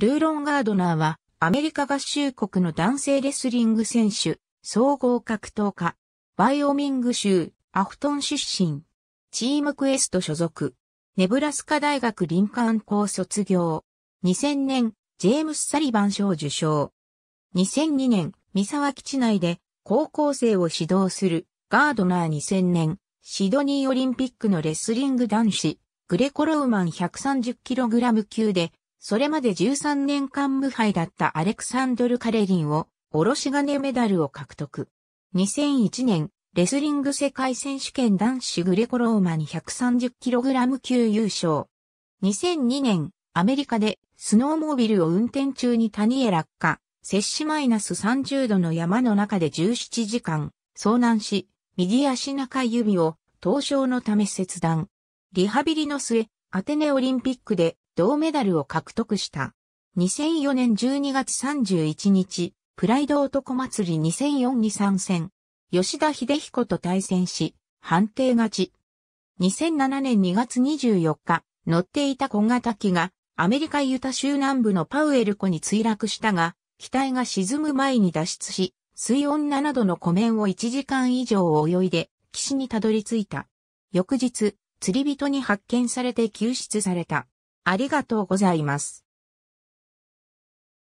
ルーロン・ガードナーは、アメリカ合衆国の男性レスリング選手、総合格闘家、ワイオミング州、アフトン出身、チームクエスト所属、ネブラスカ大学林間校卒業、2000年、ジェームス・サリバン賞受賞、2002年、三沢基地内で、高校生を指導する、ガードナー2000年、シドニーオリンピックのレスリング男子、グレコローマン 130kg 級でそれまで13年間無敗だったアレクサンドル・カレリンを、おろし金メダルを獲得。2001年、レスリング世界選手権男子グレコローマに 130kg 級優勝。2002年、アメリカでスノーモービルを運転中に谷へ落下、摂氏マイナス30度の山の中で17時間、遭難し、右足中指を凍傷のため切断。リハビリの末、アテネオリンピックで銅メダルを獲得した。2004年12月31日、プライド男祭り2004に参戦。吉田秀彦と対戦し、判定勝ち。2007年2月24日、乗っていた小型機がアメリカユタ州南部のパウエル湖に墜落したが、機体が沈む前に脱出し、水温7度の湖面を1時間以上泳いで、岸にたどり着いた。翌日、釣り人に発見されて救出された。ありがとうございます。